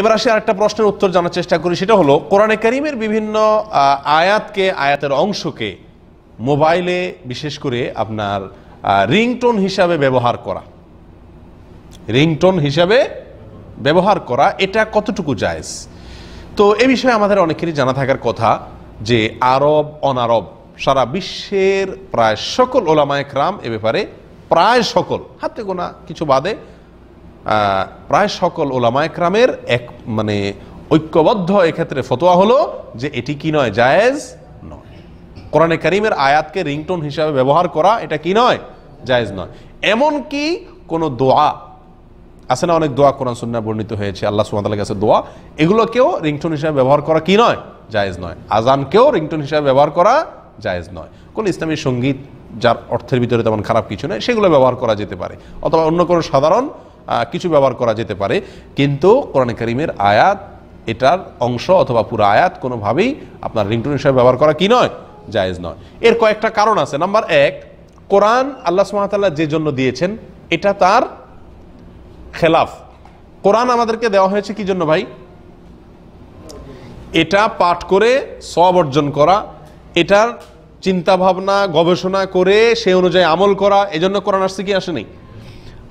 এবার আসে আরেকটা প্রশ্নের উত্তর জানার চেষ্টা করি সেটা হলো কোরআনে করিমের বিভিন্ন আয়াতকে আয়াতের অংশকে মোবাইলে বিশেষ করে আপনার রিংটোন হিসাবে ব্যবহার করা রিংটোন হিসাবে ব্যবহার করা এটা কতটুকু জায়জ তো এ বিষয়ে আমাদের অনেকেরই জানা থাকার কথা যে আরব অনারব সারা বিশ্বের প্রায় সকল ওলামায়ক রাম এ ব্যাপারে প্রায় সকল হাতে গোনা কিছু বাদে প্রায় সকল ওলামা একরামের এক মানে ঐক্যবদ্ধ এক্ষেত্রে ফতোয়া হলো যে এটি কি নয় জায়েজ নয় কোরআনে করিমের আয়াতকে রিংটোন হিসাবে ব্যবহার করা এটা কি নয় জায়েজ নয় এমন কি কোনো দোয়া আছে না অনেক দোয়া কোরআন সুন্না বর্ণিত হয়েছে আল্লাহ সুমাতালের কাছে দোয়া এগুলোকেও রিংটোন হিসাবে ব্যবহার করা কি নয় জায়েজ নয় আজানকেও রিংটোন হিসাবে ব্যবহার করা জায়েজ নয় কোন ইসলামী সঙ্গীত যার অর্থের ভিতরে তেমন খারাপ কিছু নয় সেগুলো ব্যবহার করা যেতে পারে অথবা অন্য কোনো সাধারণ কিছু ব্যবহার করা যেতে পারে কিন্তু কোরআন করিমের আয়াত এটার অংশ অথবা পুরো আয়াত কোনোভাবেই আপনার রিংটোন হিসাবে ব্যবহার করা কি নয় জায়েজ নয় এর কয়েকটা কারণ আছে নাম্বার এক কোরআন আল্লাহ সুমাতাল্লাহ যে জন্য দিয়েছেন এটা তার খেলাফ কোরআন আমাদেরকে দেওয়া হয়েছে কি জন্য ভাই এটা পাঠ করে সব অর্জন করা এটার চিন্তা ভাবনা গবেষণা করে সে অনুযায়ী আমল করা এজন্য কোরআন আসছে কি আসেনি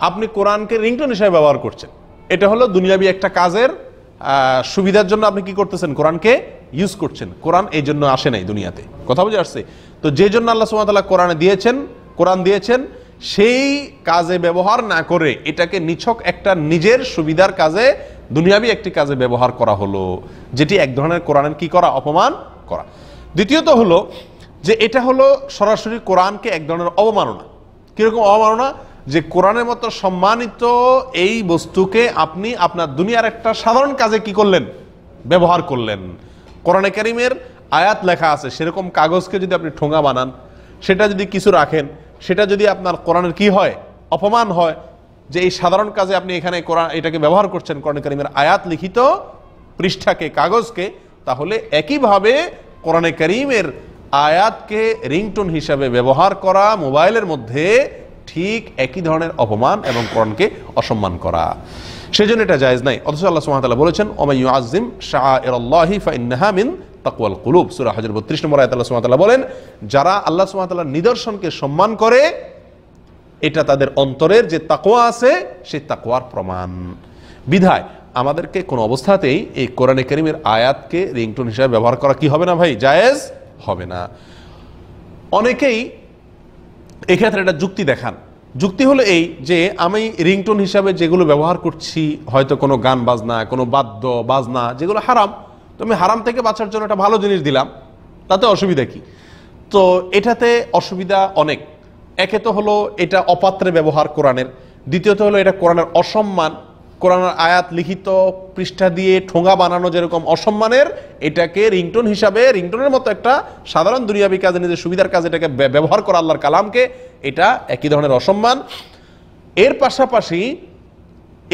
আপনি কোরআনকে রিংটোন হিসাবে ব্যবহার করছেন এটা হলো দুনিয়াবি একটা কাজের সুবিধার জন্য আপনি কি করতেছেন কোরআনকে ইউজ করছেন কোরআন এই জন্য আসে নাই দুনিয়াতে কথা বুঝে আসছে তো যে জন্য আল্লাহ সুমতাল্লাহ কোরআনে দিয়েছেন কোরআন দিয়েছেন সেই কাজে ব্যবহার না করে এটাকে নিছক একটা নিজের সুবিধার কাজে দুনিয়াবি একটি কাজে ব্যবহার করা হলো যেটি এক ধরনের কোরআনের কি করা অপমান করা দ্বিতীয়ত হলো যে এটা হলো সরাসরি কোরআনকে এক ধরনের অবমাননা কীরকম অবমাননা যে কোরআনের মতো সম্মানিত এই বস্তুকে আপনি আপনার দুনিয়ার একটা সাধারণ কাজে কি করলেন ব্যবহার করলেন কোরআনে কারিমের আয়াত লেখা আছে সেরকম কাগজকে যদি আপনি ঠোঙা বানান সেটা যদি কিছু রাখেন সেটা যদি আপনার কোরআনের কি হয় অপমান হয় যে এই সাধারণ কাজে আপনি এখানে কোরআন এটাকে ব্যবহার করছেন কোরআন কারিমের আয়াত লিখিত পৃষ্ঠাকে কাগজকে তাহলে একইভাবে কোরআনে কারিমের আয়াতকে রিংটোন হিসাবে ব্যবহার করা মোবাইলের মধ্যে ঠিক একই ধরনের অপমান এবং কোরআনকে অসম্মান করা সেজন্য এটা জায়েজ নাই অথচ আল্লাহ সুহামতাল্লাহ বলেছেন ওমাইউ আজিম শাহ এরল্লাহি তাকুয়াল কুলুব সুরা হাজার বত্রিশ নম্বর আয়তাল্লাহ আল্লাহ সুমাতাল্লাহ বলেন যারা আল্লাহ সুমাতাল্লাহ নিদর্শনকে সম্মান করে এটা তাদের অন্তরের যে তাকোয়া আছে সেই তাকোয়ার প্রমাণ বিধায় আমাদেরকে কোনো অবস্থাতেই এই কোরআনে করিমের আয়াতকে রিংটোন হিসাবে ব্যবহার করা কি হবে না ভাই জায়েজ হবে না অনেকেই এক্ষেত্রে একটা যুক্তি দেখান যুক্তি হলো এই যে আমি রিংটোন হিসাবে যেগুলো ব্যবহার করছি হয়তো কোনো গান বাজনা কোনো বাদ্য বাজনা যেগুলো হারাম তো আমি হারাম থেকে বাঁচার জন্য একটা ভালো জিনিস দিলাম তাতে অসুবিধা কি তো এটাতে অসুবিধা অনেক একে তো হলো এটা অপাত্রে ব্যবহার কোরআনের দ্বিতীয়ত হলো এটা কোরআনের অসম্মান কোরআনার আয়াত লিখিত পৃষ্ঠা দিয়ে ঠোঙা বানানো যেরকম অসম্মানের এটাকে রিংটোন হিসাবে রিংটোনের মতো একটা সাধারণ দুনিয়াবী কাজে নিজের সুবিধার কাজে এটাকে ব্যবহার করা আল্লাহর কালামকে এটা একই ধরনের অসম্মান এর পাশাপাশি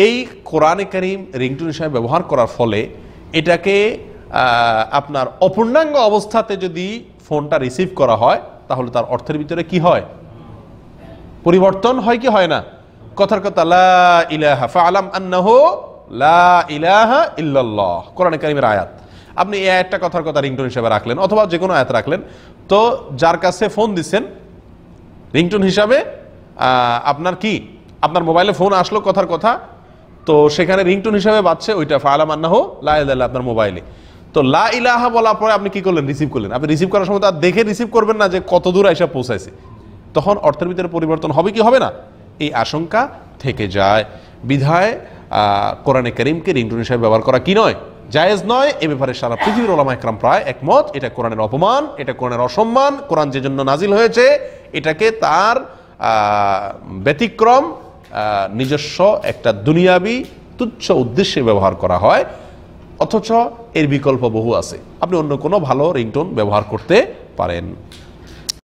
এই কোরআনে করিম রিংটোন হিসাবে ব্যবহার করার ফলে এটাকে আপনার অপূর্ণাঙ্গ অবস্থাতে যদি ফোনটা রিসিভ করা হয় তাহলে তার অর্থের ভিতরে কি হয় পরিবর্তন হয় কি হয় না কথার কথা লা ইলাহা ফালাম আন্নাহু লা ইলাহা ইল্লাল্লাহ কোরআন কারিমের আয়াত আপনি এই আয়াতটা কথার কথা রিংটোন হিসাবে রাখলেন অথবা যে কোনো আয়াত রাখলেন তো যার কাছে ফোন দিচ্ছেন রিংটোন হিসাবে আপনার কি আপনার মোবাইলে ফোন আসলো কথার কথা তো সেখানে রিংটোন হিসাবে বাজছে ওইটা ফালাম আন্নাহ লা ইলাহা আপনার মোবাইলে তো লা ইলাহা বলার পরে আপনি কি করলেন রিসিভ করলেন আপনি রিসিভ করার সময় তার দেখে রিসিভ করবেন না যে কত দূর এসে পৌঁছাইছে তখন অর্থের ভিতরে পরিবর্তন হবে কি হবে না এই আশঙ্কা থেকে যায় বিধায় কোরআনে করিমকে রিংটুন হিসাবে ব্যবহার করা কি নয় জায়েজ নয় এ ব্যাপারে সারা পৃথিবীর ওলামা একরাম প্রায় একমত এটা কোরআনের অপমান এটা কোরআনের অসম্মান কোরআন যে জন্য নাজিল হয়েছে এটাকে তার ব্যতিক্রম নিজস্ব একটা দুনিয়াবি তুচ্ছ উদ্দেশ্যে ব্যবহার করা হয় অথচ এর বিকল্প বহু আছে আপনি অন্য কোনো ভালো রিংটোন ব্যবহার করতে পারেন